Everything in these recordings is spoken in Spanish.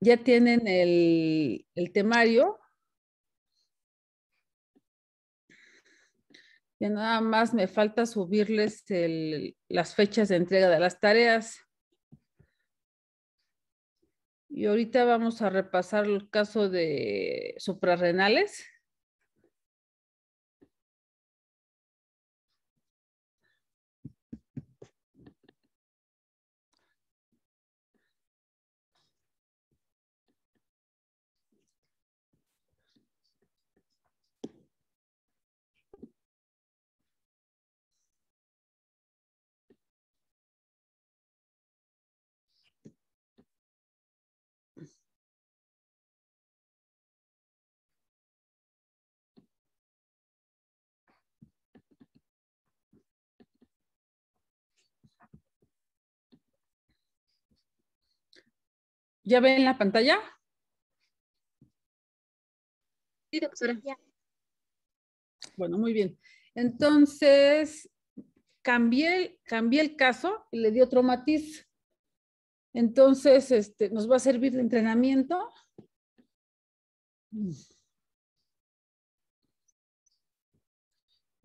ya tienen el, temario. Ya nada más me falta subirles las fechas de entrega de las tareas. Y ahorita vamos a repasar el caso de suprarrenales. ¿Ya ven la pantalla? Sí, doctora. Bueno, muy bien. Entonces, cambié, cambié el caso y le di otro matiz. Entonces, este, nos va a servir de entrenamiento.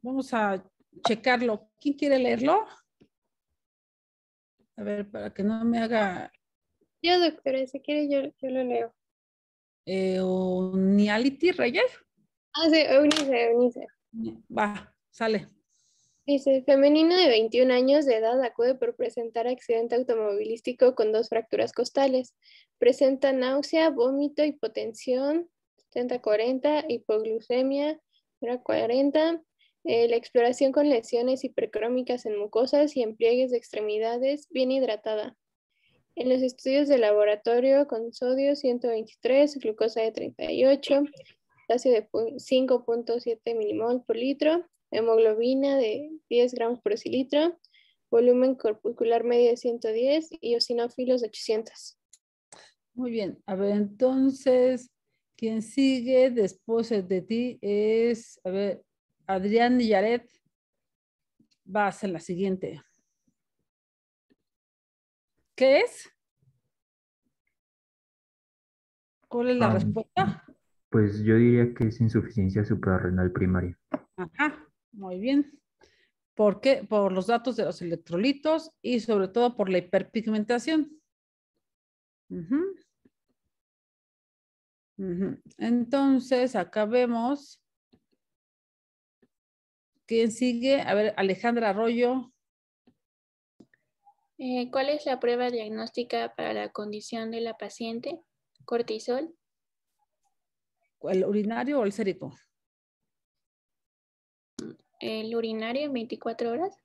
Vamos a checarlo. ¿Quién quiere leerlo? A ver, para que no me haga yo, doctora, si quiere, yo, lo leo. Eh, Reyes. Ah, sí, UNICE, Eunice. Va, sale. Dice, femenino de 21 años de edad acude por presentar accidente automovilístico con dos fracturas costales. Presenta náusea, vómito, hipotensión, 70-40, hipoglucemia, 40. Eh, la exploración con lesiones hipercrómicas en mucosas y en pliegues de extremidades, bien hidratada. En los estudios de laboratorio con sodio 123, glucosa de 38, ácido de 5.7 milimol por litro, hemoglobina de 10 gramos por cilitro, volumen corpuscular medio de 110 y osinófilos de 800. Muy bien, a ver, entonces, quien sigue después de ti es, a ver, Adrián Yaret. va a la siguiente. ¿Qué es? ¿Cuál es la ah, respuesta? Pues yo diría que es insuficiencia suprarrenal primaria. Ajá, muy bien. ¿Por qué? Por los datos de los electrolitos y sobre todo por la hiperpigmentación. Entonces, acá vemos. ¿Quién sigue? A ver, Alejandra Arroyo. Eh, ¿Cuál es la prueba diagnóstica para la condición de la paciente? ¿Cortisol? ¿El urinario o el sérico? ¿El urinario en 24 horas?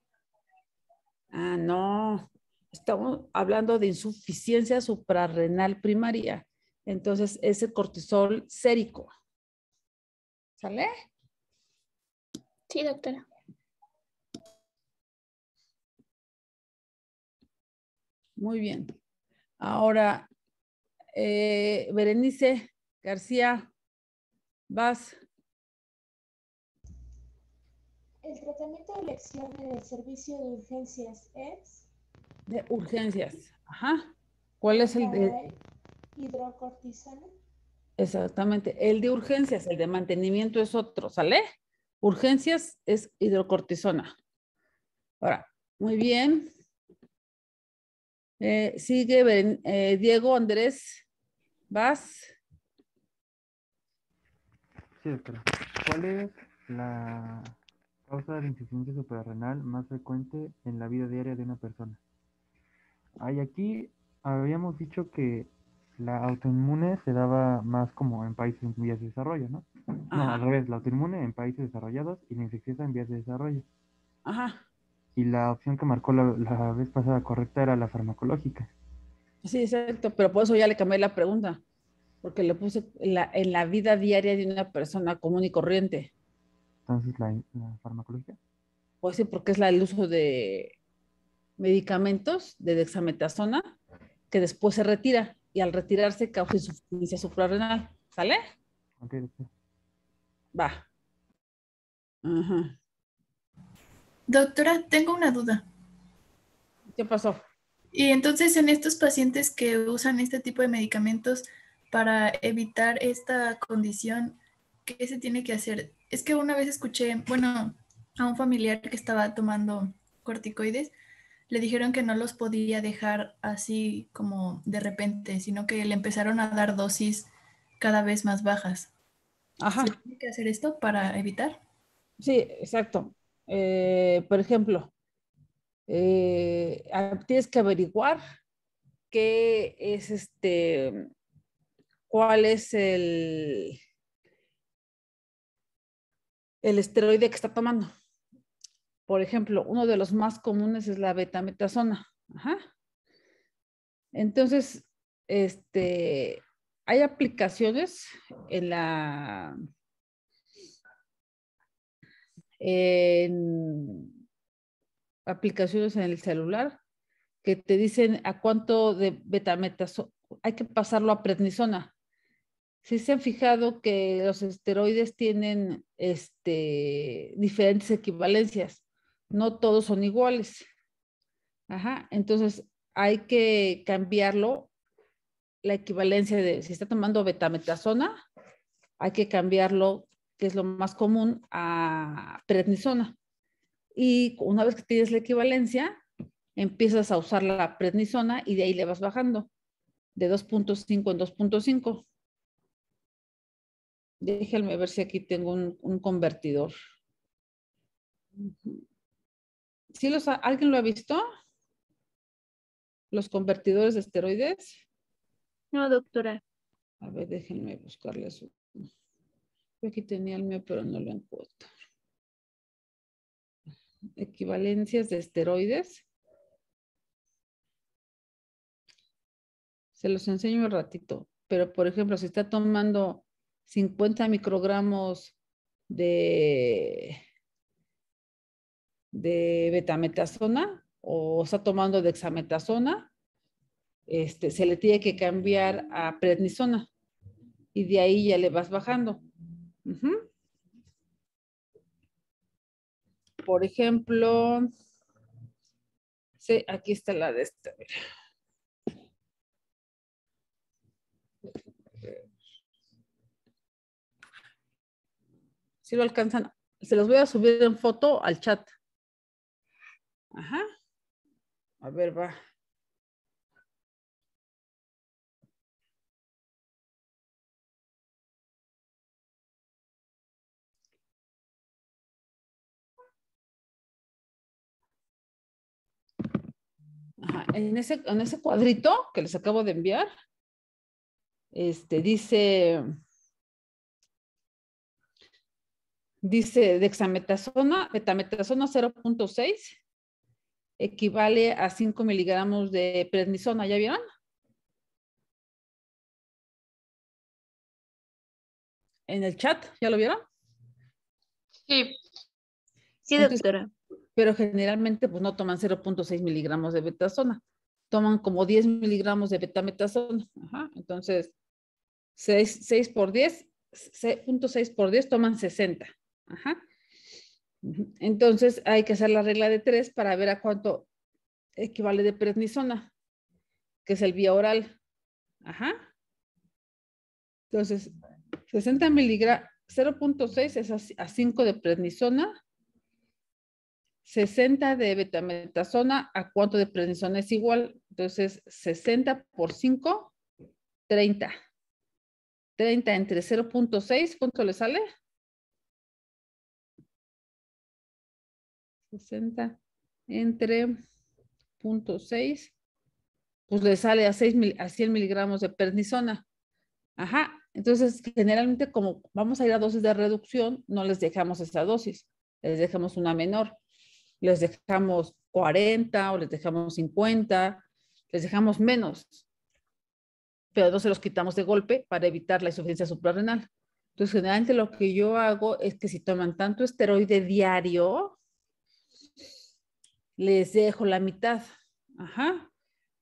Ah, no. Estamos hablando de insuficiencia suprarrenal primaria. Entonces, ese cortisol sérico. ¿Sale? Sí, doctora. Muy bien. Ahora, eh, Berenice García, vas. El tratamiento de elección del servicio de urgencias es. De urgencias, ajá. ¿Cuál es el de? Hidrocortisona. Exactamente, el de urgencias, el de mantenimiento es otro, ¿sale? Urgencias es hidrocortisona. Ahora, muy bien. Eh, sigue eh, Diego Andrés Vas. Sí, ¿Cuál es la causa de la insuficiencia suprarrenal más frecuente en la vida diaria de una persona? Hay aquí habíamos dicho que la autoinmune se daba más como en países en vías de desarrollo, ¿no? No, al revés, la autoinmune en países desarrollados y la infecciosa en vías de desarrollo. Ajá y la opción que marcó la, vez pasada correcta era la farmacológica. Sí, exacto, pero por eso ya le cambié la pregunta, porque le puse la, en la vida diaria de una persona común y corriente. Entonces, ¿la, farmacológica? Pues sí, porque es el uso de medicamentos de dexametasona que después se retira y al retirarse causa insuficiencia suprarrenal. ¿Sale? Ok, ok. Va. Ajá. Doctora, tengo una duda. ¿Qué pasó? Y entonces en estos pacientes que usan este tipo de medicamentos para evitar esta condición, ¿qué se tiene que hacer? Es que una vez escuché, bueno, a un familiar que estaba tomando corticoides, le dijeron que no los podía dejar así como de repente, sino que le empezaron a dar dosis cada vez más bajas. Ajá. ¿Se tiene que hacer esto para evitar? Sí, exacto. Eh, por ejemplo, eh, ah, tienes que averiguar qué es este, cuál es el, el esteroide que está tomando. Por ejemplo, uno de los más comunes es la betametasona. Ajá. Entonces, este, hay aplicaciones en la en aplicaciones en el celular que te dicen a cuánto de betametasona, hay que pasarlo a prednisona. Si se han fijado que los esteroides tienen este, diferentes equivalencias, no todos son iguales. Ajá, entonces hay que cambiarlo, la equivalencia de, si está tomando betametasona, hay que cambiarlo que es lo más común, a prednisona. Y una vez que tienes la equivalencia, empiezas a usar la prednisona y de ahí le vas bajando, de 2.5 en 2.5. Déjenme ver si aquí tengo un, convertidor. ¿Sí ¿Alguien lo ha visto? ¿Los convertidores de esteroides? No, doctora. A ver, déjenme buscarle uno. Aquí tenía el mío, pero no lo encuentro. Equivalencias de esteroides. Se los enseño un ratito. Pero, por ejemplo, si está tomando 50 microgramos de, de betametasona o está tomando dexametasona, este, se le tiene que cambiar a prednisona y de ahí ya le vas bajando. Por ejemplo, sí, aquí está la de esta. Si lo alcanzan, se los voy a subir en foto al chat. Ajá. A ver, va. en, ese, en ese cuadrito que les acabo de enviar, este, dice, dice dexametasona, metametasona 0.6 equivale a 5 miligramos de prednisona, ¿ya vieron? En el chat, ¿ya lo vieron? Sí. Sí, doctora pero generalmente pues no toman 0.6 miligramos de betasona, toman como 10 miligramos de betametasona. Ajá. Entonces, 6, por 10, 0.6 por 10 toman 60. Ajá. Entonces hay que hacer la regla de 3 para ver a cuánto equivale de prednisona, que es el vía oral. Ajá. Entonces, 60 miligramos, 0.6 es a 5 de prednisona 60 de betametasona a cuánto de prednisona es igual. Entonces, 60 por 5, 30. 30 entre 0.6, ¿cuánto le sale? 60 entre 0.6, pues le sale a, 6 mil, a 100 miligramos de pernisona. Ajá, entonces generalmente como vamos a ir a dosis de reducción, no les dejamos esa dosis, les dejamos una menor les dejamos 40 o les dejamos 50, les dejamos menos, pero no se los quitamos de golpe para evitar la insuficiencia suprarrenal. Entonces, generalmente lo que yo hago es que si toman tanto esteroide diario, les dejo la mitad. Ajá.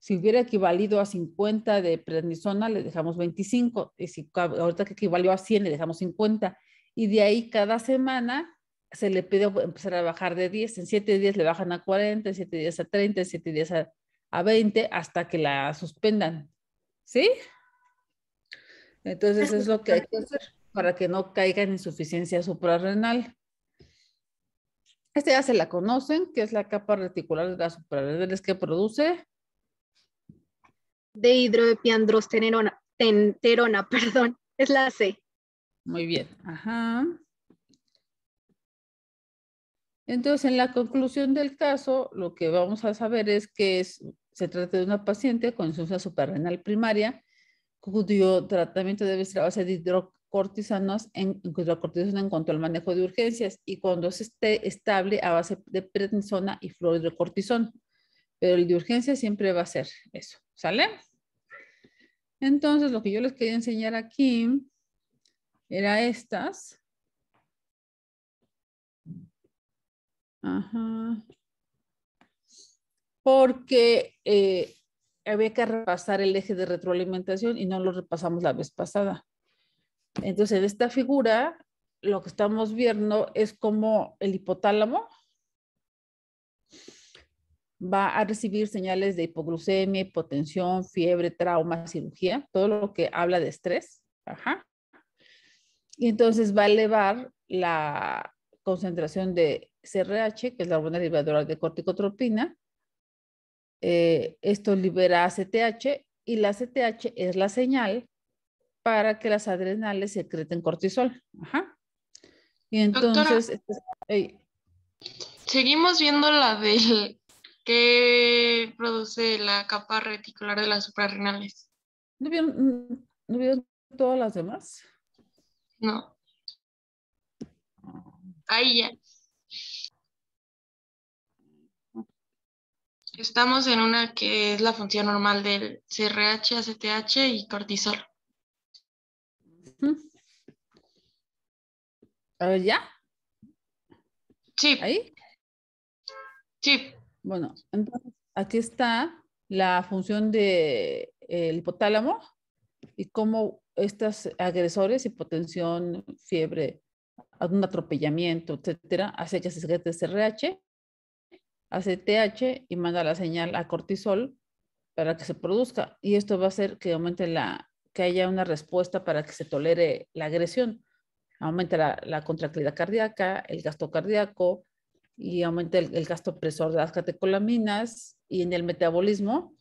Si hubiera equivalido a 50 de prednisona, le dejamos 25. Y si ahorita que equivalió a 100, le dejamos 50. Y de ahí cada semana se le pide empezar a bajar de 10, en 7 días le bajan a 40, en 7 días a 30, en 7 días a, a 20, hasta que la suspendan. ¿Sí? Entonces es lo que hay que hacer para que no caiga en insuficiencia suprarrenal. Esta ya se la conocen, que es la capa reticular de las suprarrenales que produce. De hidroepiandrosterona, ten, perdón, es la C. Muy bien, ajá. Entonces, en la conclusión del caso, lo que vamos a saber es que se trata de una paciente con insuficiencia suprarrenal primaria, cuyo tratamiento debe ser a base de hidrocortisonas en, hidrocortisona en cuanto al manejo de urgencias y cuando se esté estable a base de prednisona y fluoridrocortisona. Pero el de urgencia siempre va a ser eso, ¿sale? Entonces, lo que yo les quería enseñar aquí era estas. Ajá. Porque eh, había que repasar el eje de retroalimentación y no lo repasamos la vez pasada. Entonces, en esta figura, lo que estamos viendo es como el hipotálamo va a recibir señales de hipoglucemia, hipotensión, fiebre, trauma, cirugía, todo lo que habla de estrés. Ajá. Y entonces va a elevar la concentración de CRH, que es la hormona liberadora de corticotropina. Eh, esto libera ACTH y la ACTH es la señal para que las adrenales secreten cortisol. Y entonces... Doctora, este, Seguimos viendo la del que produce la capa reticular de las suprarrenales. ¿No mm, ¿no vieron todas las demás? No. Ahí ya. Estamos en una que es la función normal del CRH, ACTH y cortisol. ¿Ya? Sí. ¿Ahí? Sí. Bueno, entonces aquí está la función del eh, hipotálamo y cómo estos agresores, hipotensión, fiebre, un atropellamiento, etcétera, hace acecha CRH, hace TH y manda la señal a cortisol para que se produzca. Y esto va a hacer que aumente la, que haya una respuesta para que se tolere la agresión. Aumenta la, la contractilidad cardíaca, el gasto cardíaco y aumenta el, gasto presor de las catecolaminas y en el metabolismo,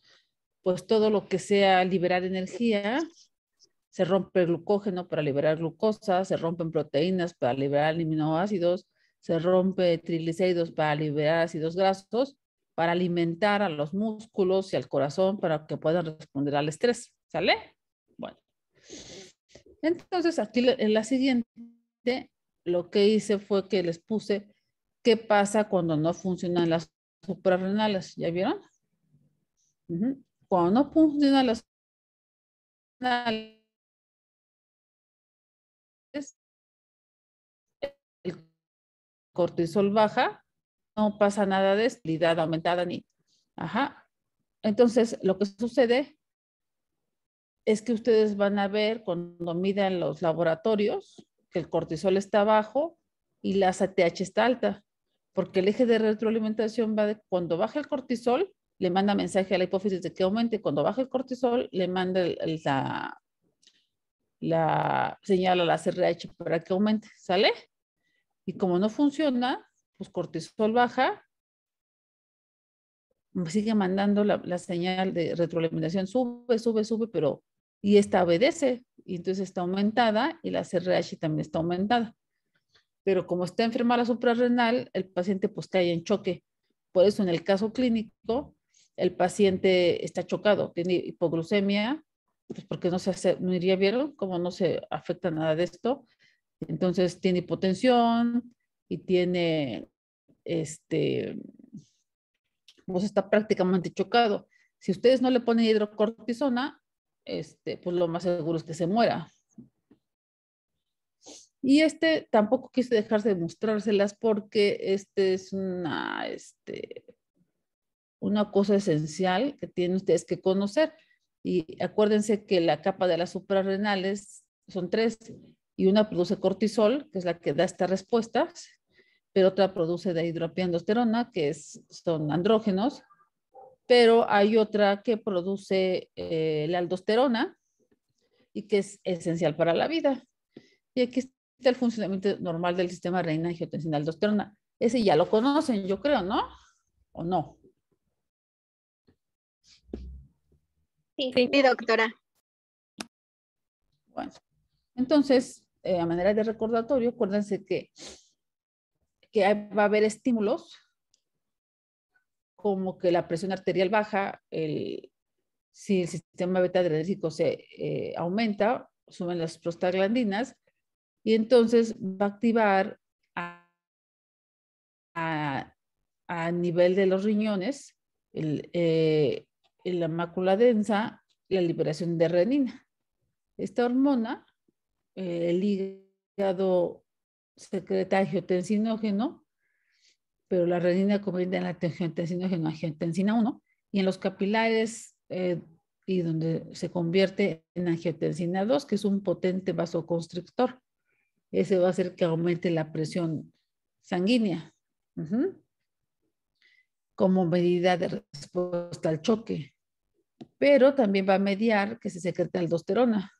pues todo lo que sea liberar energía se rompe glucógeno para liberar glucosa, se rompen proteínas para liberar aminoácidos, se rompe triglicéridos para liberar ácidos grasos, para alimentar a los músculos y al corazón para que puedan responder al estrés. ¿Sale? Bueno. Entonces, aquí en la siguiente, lo que hice fue que les puse qué pasa cuando no funcionan las suprarrenales. ¿Ya vieron? Cuando no funcionan las suprarrenales, cortisol baja, no pasa nada de estabilidad aumentada ni... Ajá. Entonces, lo que sucede es que ustedes van a ver cuando midan los laboratorios que el cortisol está bajo y la ATH está alta, porque el eje de retroalimentación va de cuando baja el cortisol, le manda mensaje a la hipófisis de que aumente, cuando baja el cortisol, le manda la, la señal a la CRH para que aumente, ¿sale? Y como no funciona, pues cortisol baja, pues, sigue mandando la, señal de retroalimentación, sube, sube, sube, pero y esta obedece, y entonces está aumentada y la CRH también está aumentada. Pero como está enferma la suprarrenal, el paciente pues cae en choque. Por eso en el caso clínico, el paciente está chocado, tiene hipoglucemia, pues porque no se ¿no iría bien, como no se afecta nada de esto, entonces tiene hipotensión y tiene, este, pues está prácticamente chocado. Si ustedes no le ponen hidrocortisona, este, pues lo más seguro es que se muera. Y este tampoco quise dejarse de mostrárselas porque este es una, este, una cosa esencial que tienen ustedes que conocer. Y acuérdense que la capa de las suprarrenales son tres, y una produce cortisol, que es la que da estas respuestas, pero otra produce dehidropiandosterona, que son andrógenos, pero hay otra que produce eh, la aldosterona y que es esencial para la vida. Y aquí está el funcionamiento normal del sistema reina angiotensina aldosterona. Ese ya lo conocen, yo creo, ¿no? ¿O no? Sí, sí doctora. Bueno, entonces, eh, a manera de recordatorio, acuérdense que, que va a haber estímulos como que la presión arterial baja, si el sistema beta adrenérgico se eh, aumenta, suben las prostaglandinas y entonces va a activar a, nivel de los riñones el, eh, la mácula densa la liberación de renina. Esta hormona eh, el hígado secreta angiotensinógeno, pero la renina convierte en la angiotensinógeno angiotensina 1, y en los capilares eh, y donde se convierte en angiotensina 2, que es un potente vasoconstrictor. Ese va a hacer que aumente la presión sanguínea. como medida de respuesta al choque, pero también va a mediar que se secreta aldosterona,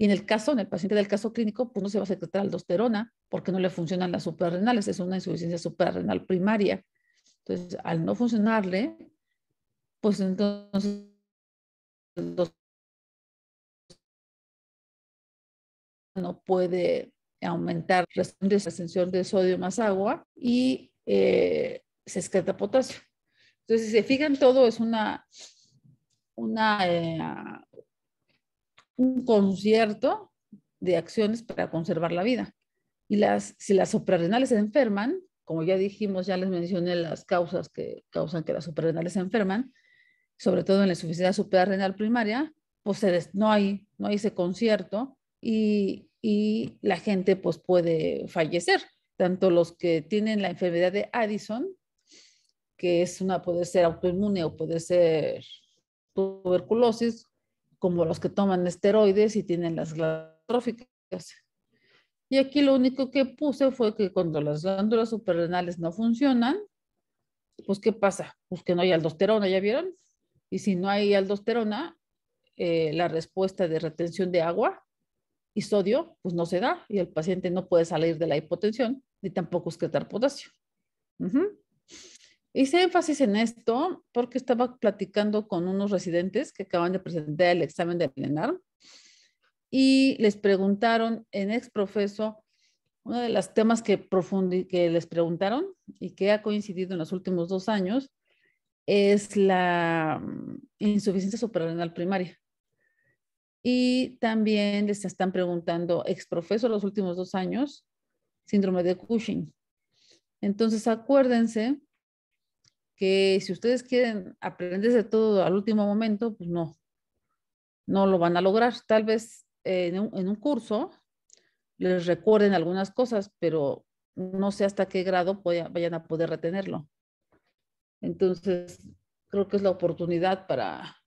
y en el caso, en el paciente del caso clínico, pues no se va a secretar aldosterona porque no le funcionan las suprarrenales, es una insuficiencia suprarrenal primaria. Entonces, al no funcionarle, pues entonces no puede aumentar la ascensión de sodio más agua y eh, se excreta potasio. Entonces, si se fijan, todo es una, una eh, un concierto de acciones para conservar la vida. Y las, si las suprarrenales se enferman, como ya dijimos, ya les mencioné las causas que causan que las suprarrenales se enferman, sobre todo en la insuficiencia suprarrenal primaria, pues no hay, no hay ese concierto y, la gente pues puede fallecer. Tanto los que tienen la enfermedad de Addison, que es una, puede ser autoinmune o puede ser tuberculosis, como los que toman esteroides y tienen las glándulas tróficas. Y aquí lo único que puse fue que cuando las glándulas suprarrenales no funcionan, pues ¿qué pasa? Pues que no hay aldosterona, ¿ya vieron? Y si no hay aldosterona, eh, la respuesta de retención de agua y sodio, pues no se da y el paciente no puede salir de la hipotensión ni tampoco excretar potasio. Hice énfasis en esto porque estaba platicando con unos residentes que acaban de presentar el examen de plenar y les preguntaron en exprofeso, uno de los temas que, que les preguntaron y que ha coincidido en los últimos dos años es la mm, insuficiencia suprarrenal primaria. Y también les están preguntando exprofeso los últimos dos años, síndrome de Cushing. Entonces acuérdense que si ustedes quieren aprenderse todo al último momento, pues no, no lo van a lograr. Tal vez eh, en, un, en un curso les recuerden algunas cosas, pero no sé hasta qué grado vayan a poder retenerlo. Entonces, creo que es la oportunidad para,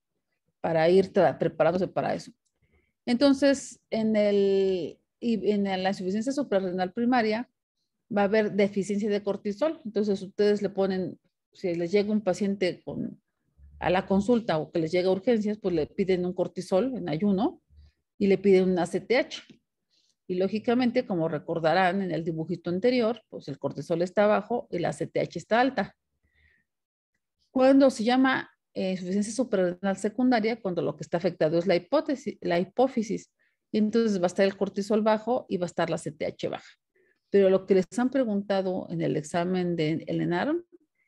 para ir preparándose para eso. Entonces, en, el, en la insuficiencia suprarrenal primaria va a haber deficiencia de cortisol. Entonces, ustedes le ponen si les llega un paciente con, a la consulta o que les llega a urgencias, pues le piden un cortisol en ayuno y le piden una CTH Y lógicamente, como recordarán en el dibujito anterior, pues el cortisol está bajo y la CTH está alta. Cuando se llama eh, insuficiencia suprarrenal secundaria, cuando lo que está afectado es la, hipótesis, la hipófisis, y entonces va a estar el cortisol bajo y va a estar la CTH baja. Pero lo que les han preguntado en el examen de Elena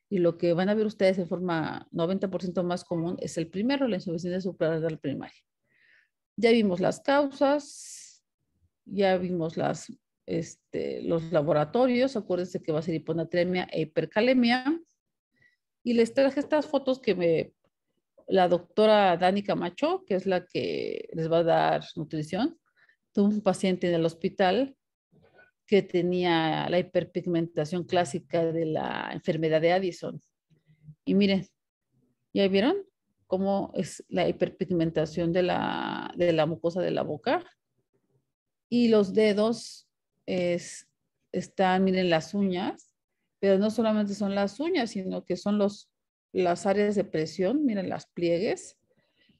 y lo que van a ver ustedes en forma 90% más común es el primero, la insuficiencia del primaria. Ya vimos las causas, ya vimos este, los laboratorios, acuérdense que va a ser hiponatremia e hipercalemia. Y les traje estas fotos que me, la doctora Dani Camacho, que es la que les va a dar nutrición, tuvo un paciente en el hospital que tenía la hiperpigmentación clásica de la enfermedad de Addison. Y miren, ¿ya vieron cómo es la hiperpigmentación de la, de la mucosa de la boca? Y los dedos es, están, miren, las uñas, pero no solamente son las uñas, sino que son los, las áreas de presión, miren, las pliegues.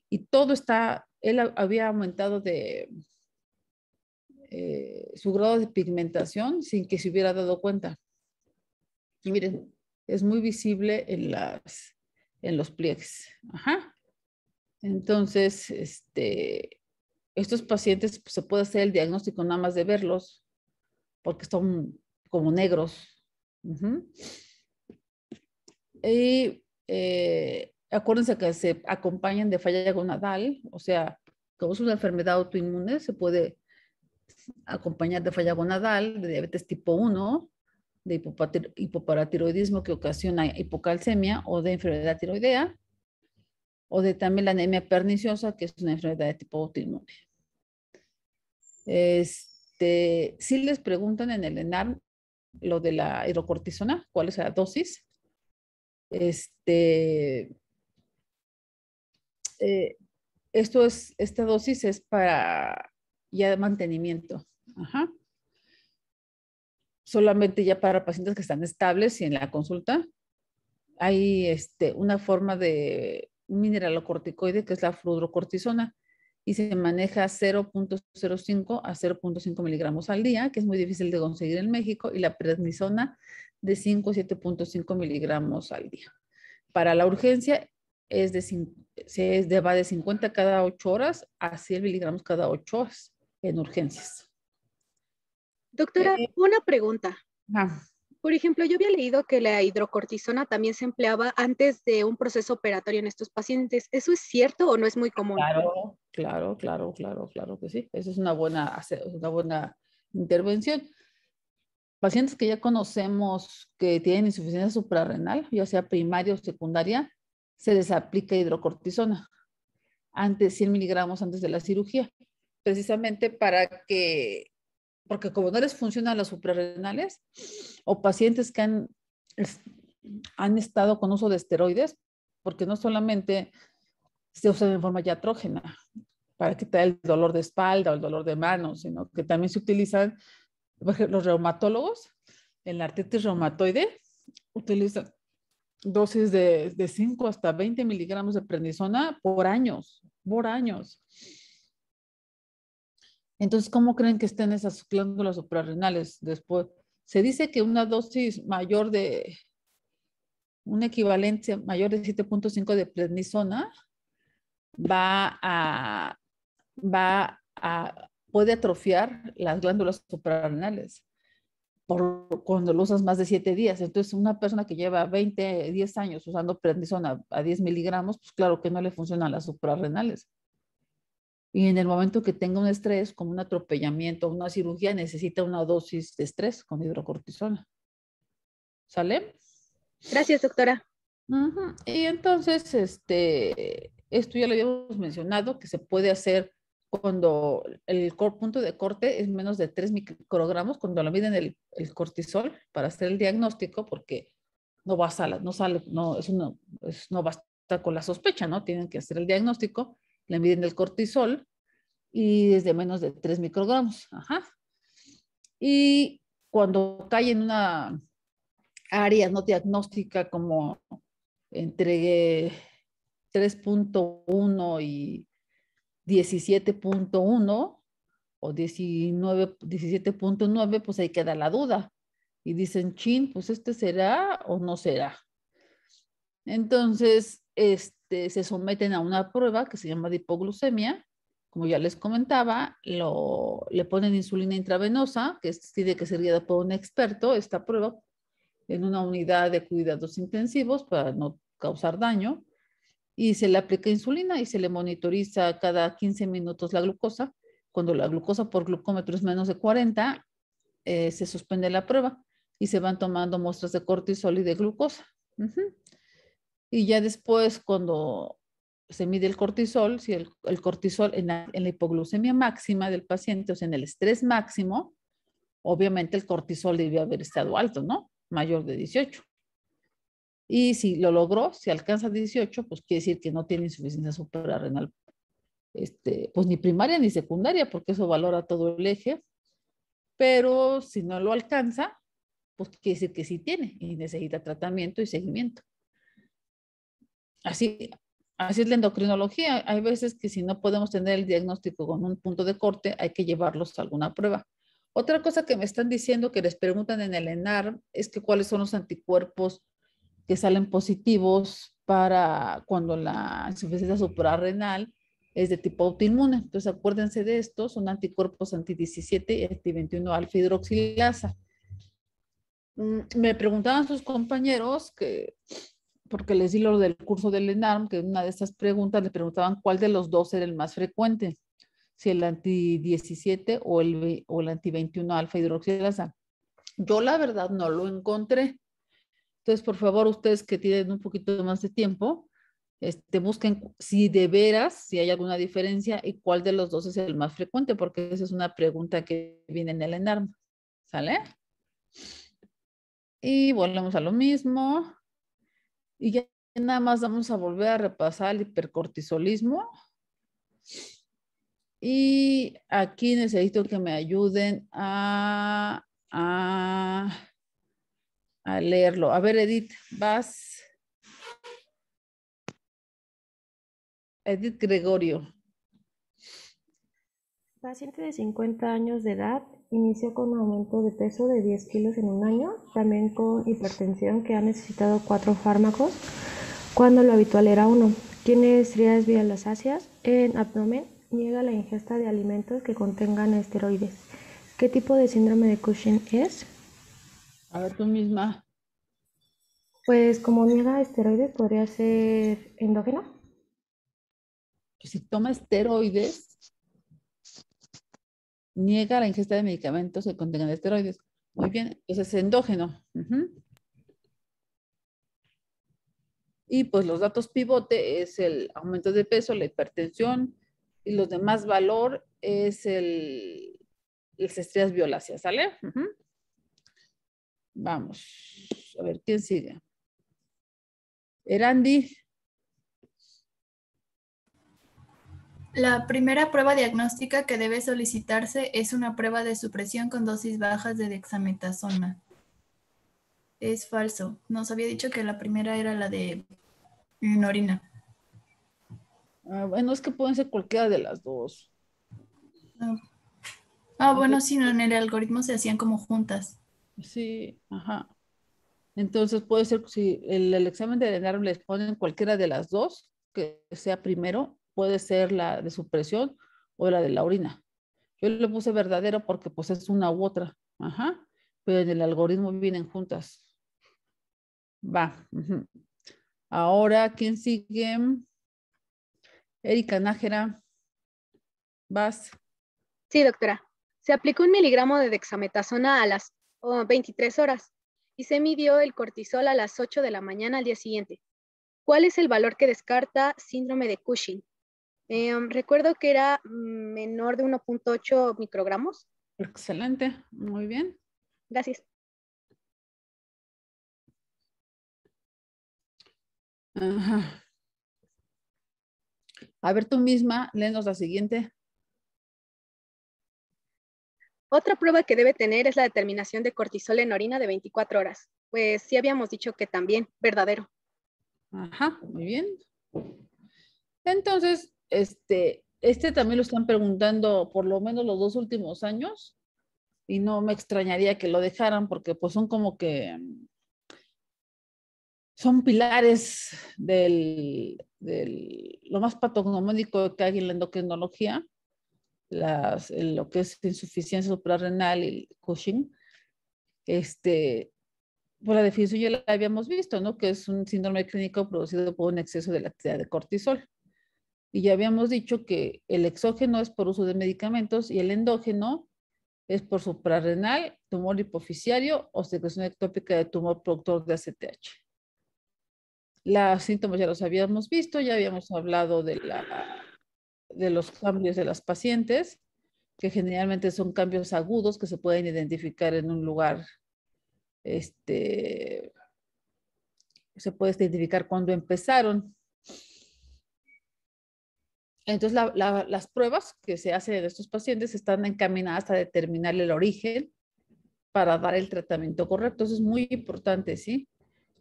Y todo está, él había aumentado de eh, su grado de pigmentación sin que se hubiera dado cuenta. miren, es muy visible en, las, en los pliegues. Entonces, este, estos pacientes pues, se puede hacer el diagnóstico nada más de verlos, porque son como negros. Y eh, acuérdense que se acompañan de falla gonadal, o sea, como es una enfermedad autoinmune, se puede acompañada de falla gonadal, de diabetes tipo 1, de hipoparatiroidismo que ocasiona hipocalcemia o de enfermedad tiroidea, o de también la anemia perniciosa, que es una enfermedad de tipo autoinmune. Este, si les preguntan en el ENAR lo de la hidrocortisona, cuál es la dosis, este, eh, esto es, esta dosis es para ya de mantenimiento. Solamente ya para pacientes que están estables y en la consulta hay este, una forma de mineralocorticoide que es la fludrocortisona y se maneja 0.05 a 0.5 miligramos al día, que es muy difícil de conseguir en México, y la prednisona de 5 a 7.5 miligramos al día. Para la urgencia es de, se de, va de 50 cada 8 horas a 100 miligramos cada 8 horas en urgencias. Doctora, eh, una pregunta. Por ejemplo, yo había leído que la hidrocortisona también se empleaba antes de un proceso operatorio en estos pacientes. ¿Eso es cierto o no es muy común? Claro, claro, claro, claro, claro que sí. Esa es una buena, una buena intervención. Pacientes que ya conocemos que tienen insuficiencia suprarrenal, ya sea primaria o secundaria, se les aplica hidrocortisona antes 100 miligramos antes de la cirugía precisamente para que, porque como no les funcionan las suprarrenales, o pacientes que han, han estado con uso de esteroides, porque no solamente se usan en forma yatrógena para quitar el dolor de espalda o el dolor de manos, sino que también se utilizan los reumatólogos en la artritis reumatoide, utilizan dosis de, de 5 hasta 20 miligramos de prednisona por años, por años. Entonces, ¿cómo creen que estén esas glándulas suprarrenales después? Se dice que una dosis mayor de, una equivalencia mayor de 7.5 de prednisona va puede atrofiar las glándulas suprarrenales cuando lo usas más de 7 días. Entonces, una persona que lleva 20, 10 años usando prednisona a 10 miligramos, pues claro que no le funcionan las suprarrenales. Y en el momento que tenga un estrés, como un atropellamiento, una cirugía, necesita una dosis de estrés con hidrocortisona. ¿Sale? Gracias, doctora. Y entonces, este, esto ya lo habíamos mencionado, que se puede hacer cuando el punto de corte es menos de 3 microgramos, cuando lo miden el, cortisol para hacer el diagnóstico, porque no va a salir, no sale, no, eso no, no basta con la sospecha, ¿no? Tienen que hacer el diagnóstico le miden el cortisol y desde menos de 3 microgramos. Ajá. Y cuando cae en una área no diagnóstica como entre 3.1 y 17.1 o 19, 17.9, pues ahí queda la duda. Y dicen, chin, pues este será o no será. Entonces, este, se someten a una prueba que se llama de hipoglucemia. Como ya les comentaba, lo, le ponen insulina intravenosa, que tiene que ser guiada por un experto, esta prueba, en una unidad de cuidados intensivos para no causar daño. Y se le aplica insulina y se le monitoriza cada 15 minutos la glucosa. Cuando la glucosa por glucómetro es menos de 40, eh, se suspende la prueba y se van tomando muestras de cortisol y de glucosa. Y ya después, cuando se mide el cortisol, si el, cortisol en la, hipoglucemia máxima del paciente, o sea, en el estrés máximo, obviamente el cortisol debió haber estado alto, ¿no? Mayor de 18. Y si lo logró, si alcanza 18, pues quiere decir que no tiene insuficiencia suprarrenal, este, pues ni primaria ni secundaria, porque eso valora todo el eje. Pero si no lo alcanza, pues quiere decir que sí tiene y necesita tratamiento y seguimiento. Así, así es la endocrinología. Hay veces que si no podemos tener el diagnóstico con un punto de corte, hay que llevarlos a alguna prueba. Otra cosa que me están diciendo que les preguntan en el ENAR es que cuáles son los anticuerpos que salen positivos para cuando la insuficiencia suprarrenal es de tipo autoinmune. Entonces acuérdense de esto, son anticuerpos anti-17 y anti-21 alfa hidroxilasa. Mm, me preguntaban sus compañeros que porque les di lo del curso del ENARM, que en una de estas preguntas le preguntaban cuál de los dos era el más frecuente, si el anti-17 o el, el anti-21 alfa hidroxilasa. Yo la verdad no lo encontré. Entonces, por favor, ustedes que tienen un poquito más de tiempo, este, busquen si de veras, si hay alguna diferencia y cuál de los dos es el más frecuente, porque esa es una pregunta que viene en el ENARM. ¿Sale? Y volvemos a lo mismo. Y ya nada más vamos a volver a repasar el hipercortisolismo. Y aquí necesito que me ayuden a, a, leerlo. A ver, Edith, vas. Edith Gregorio. Paciente de 50 años de edad Inicia con aumento de peso de 10 kilos en un año, también con hipertensión que ha necesitado cuatro fármacos, cuando lo habitual era uno. Tiene estrías ácidas en abdomen, niega la ingesta de alimentos que contengan esteroides. ¿Qué tipo de síndrome de Cushing es? A ver tú misma. Pues como niega esteroides, podría ser endógeno. Si toma esteroides, niega la ingesta de medicamentos que contengan esteroides. Muy bien, entonces es endógeno. Y pues los datos pivote es el aumento de peso, la hipertensión y los demás valor es el, las estrellas violáceas, ¿sale? Vamos, a ver, ¿quién sigue? Erandi, La primera prueba diagnóstica que debe solicitarse es una prueba de supresión con dosis bajas de dexametasona. Es falso. Nos había dicho que la primera era la de norina. Mm, ah, bueno, es que pueden ser cualquiera de las dos. Ah, ah bueno, sí, en el algoritmo se hacían como juntas. Sí, ajá. Entonces puede ser si el, el examen de Denaro les ponen cualquiera de las dos, que sea primero, puede ser la de supresión o la de la orina. Yo le puse verdadero porque pues es una u otra. Ajá. Pero en el algoritmo vienen juntas. Va. Ahora, ¿quién sigue? Erika Nájera. Vas. Sí, doctora. Se aplicó un miligramo de dexametasona a las 23 horas y se midió el cortisol a las 8 de la mañana al día siguiente. ¿Cuál es el valor que descarta síndrome de Cushing? Em, recuerdo que era menor de 1.8 microgramos. Excelente, muy bien. Gracias. A ver tú misma, léenos la siguiente. Otra prueba que debe tener es la determinación de cortisol en orina de 24 horas. Pues sí habíamos dicho que también, verdadero. Ajá, muy bien. Entonces, este, este también lo están preguntando por lo menos los dos últimos años y no me extrañaría que lo dejaran porque pues son como que son pilares del, lo más patognomónico que hay en la endocrinología, las, lo que es insuficiencia suprarrenal y Cushing. Este, por la definición ya la habíamos visto, ¿no? Que es un síndrome clínico producido por un exceso de la actividad de cortisol. Y ya habíamos dicho que el exógeno es por uso de medicamentos y el endógeno es por suprarrenal, tumor hipoficiario o secreción ectópica de tumor productor de ACTH. Los síntomas ya los habíamos visto, ya habíamos hablado de, la, de los cambios de las pacientes, que generalmente son cambios agudos que se pueden identificar en un lugar este, se puede identificar cuando empezaron. Entonces, las pruebas que se hacen de estos pacientes están encaminadas a determinar el origen para dar el tratamiento correcto. Eso es muy importante, ¿sí?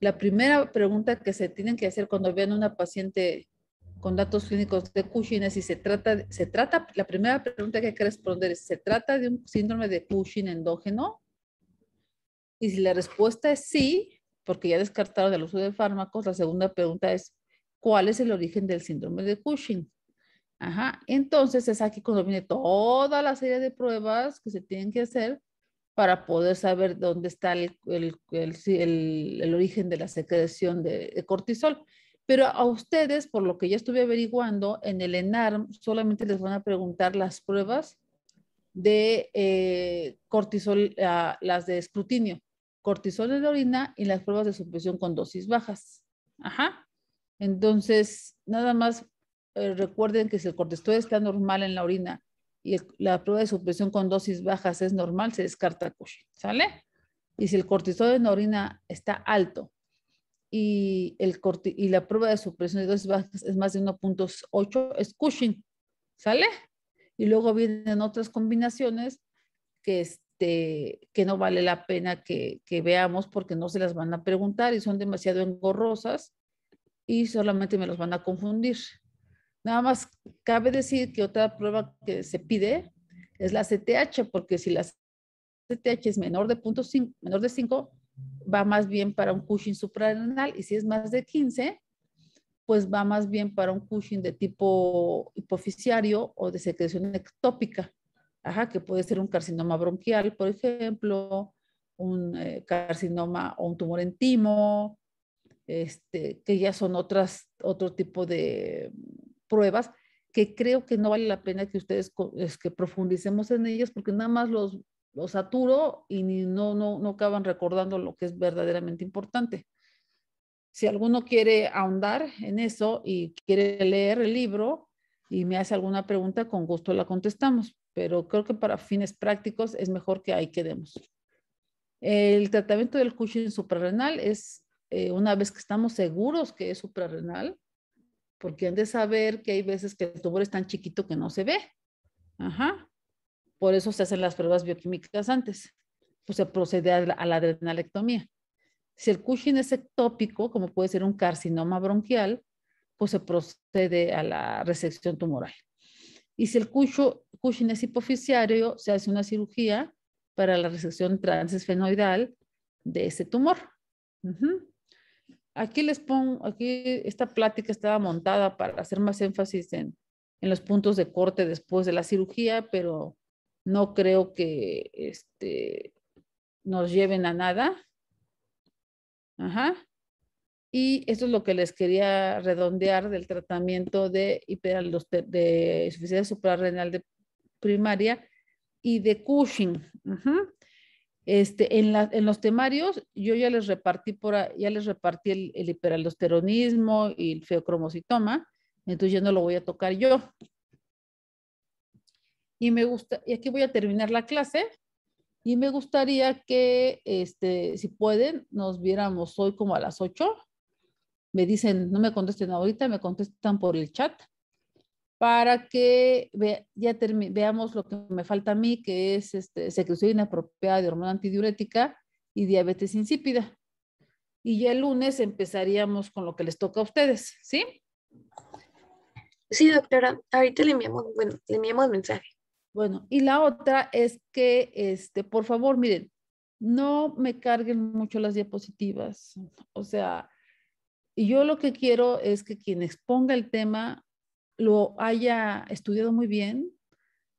La primera pregunta que se tienen que hacer cuando vean una paciente con datos clínicos de Cushing es si se trata, se trata, la primera pregunta que hay que responder es, ¿se trata de un síndrome de Cushing endógeno? Y si la respuesta es sí, porque ya descartaron el uso de fármacos, la segunda pregunta es, ¿cuál es el origen del síndrome de Cushing? entonces es aquí cuando viene toda la serie de pruebas que se tienen que hacer para poder saber dónde está el, origen de la secreción de, cortisol. Pero a ustedes, por lo que ya estuve averiguando, en el ENARM solamente les van a preguntar las pruebas de eh, cortisol, ah, las de escrutinio, cortisol de orina y las pruebas de supresión con dosis bajas. Ajá. Entonces, nada más eh, recuerden que si el cortisol está normal en la orina y la prueba de supresión con dosis bajas es normal, se descarta Cushing, ¿sale? Y si el cortisol en la orina está alto y, el y la prueba de supresión de dosis bajas es más de 1.8, es Cushing, ¿sale? Y luego vienen otras combinaciones que, este, que no vale la pena que veamos porque no se las van a preguntar y son demasiado engorrosas y solamente me los van a confundir. Nada más cabe decir que otra prueba que se pide es la CTH, porque si la CTH es menor de, menor de 5, va más bien para un Cushing suprarrenal, y si es más de 15, pues va más bien para un Cushing de tipo hipoficiario o de secreción ectópica, Ajá, que puede ser un carcinoma bronquial, por ejemplo, un eh, carcinoma o un tumor en timo, este, que ya son otras, otro tipo de pruebas que creo que no vale la pena que ustedes que profundicemos en ellas porque nada más los, los saturo y no, no, no acaban recordando lo que es verdaderamente importante. Si alguno quiere ahondar en eso y quiere leer el libro y me hace alguna pregunta, con gusto la contestamos, pero creo que para fines prácticos es mejor que ahí quedemos. El tratamiento del Cushing suprarrenal es eh, una vez que estamos seguros que es suprarrenal, porque han de saber que hay veces que el tumor es tan chiquito que no se ve. Ajá. Por eso se hacen las pruebas bioquímicas antes. Pues se procede a la, a adrenalectomía. Si el Cushing es ectópico, como puede ser un carcinoma bronquial, pues se procede a la resección tumoral. Y si el Cushing es hipoficiario, se hace una cirugía para la resección transesfenoidal de ese tumor. Ajá. Aquí les pongo, aquí esta plática estaba montada para hacer más énfasis en, los puntos de corte después de la cirugía, pero no creo que este, nos lleven a nada. Ajá. Y esto es lo que les quería redondear del tratamiento de, de insuficiencia suprarrenal primaria y de Cushing. Ajá. Este, en, los temarios yo ya les repartí, por, ya les repartí el, hiperaldosteronismo y el feocromocitoma, entonces ya no lo voy a tocar yo. Y me gusta, y aquí voy a terminar la clase. Y me gustaría que, este, si pueden, nos viéramos hoy como a las 8. Me dicen, no me contesten ahorita, me contestan por el chat para que ya veamos lo que me falta a mí, que es este, secreción inapropiada de hormona antidiurética y diabetes insípida. Y ya el lunes empezaríamos con lo que les toca a ustedes, ¿sí? Sí, doctora, ahorita le enviamos, bueno, le enviamos mensaje. Bueno, y la otra es que, este, por favor, miren, no me carguen mucho las diapositivas. O sea, y yo lo que quiero es que quien exponga el tema lo haya estudiado muy bien,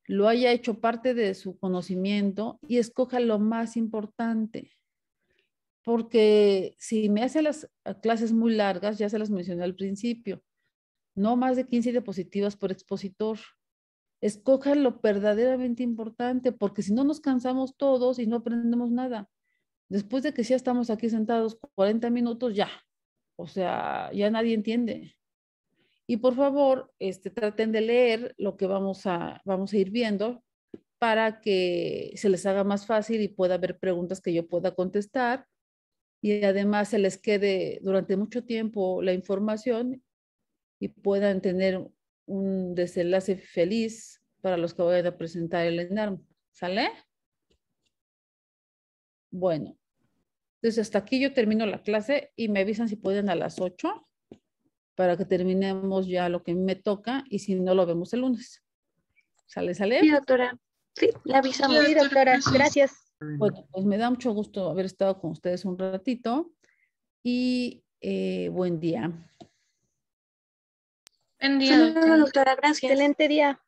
lo haya hecho parte de su conocimiento y escoja lo más importante. Porque si me hace las ah, clases muy largas, ya se las mencioné al principio, no más de 15 diapositivas por expositor. Escoja lo verdaderamente importante, porque si no nos cansamos todos y no aprendemos nada. Después de que ya estamos aquí sentados 40 minutos, ya. O sea, ya nadie entiende. Y por favor, este, traten de leer lo que vamos a, vamos a ir viendo para que se les haga más fácil y pueda haber preguntas que yo pueda contestar y además se les quede durante mucho tiempo la información y puedan tener un desenlace feliz para los que vayan a presentar el Enarmo. ¿Sale? Bueno, entonces hasta aquí yo termino la clase y me avisan si pueden a las 8 para que terminemos ya lo que me toca y si no lo vemos el lunes. ¿Sale, sale? Sí, doctora. Sí, la avisamos. Sí, doctora. Gracias. Bueno, pues me da mucho gusto haber estado con ustedes un ratito y eh, buen día. Buen día, doctora. Doctora, Gracias. Excelente día.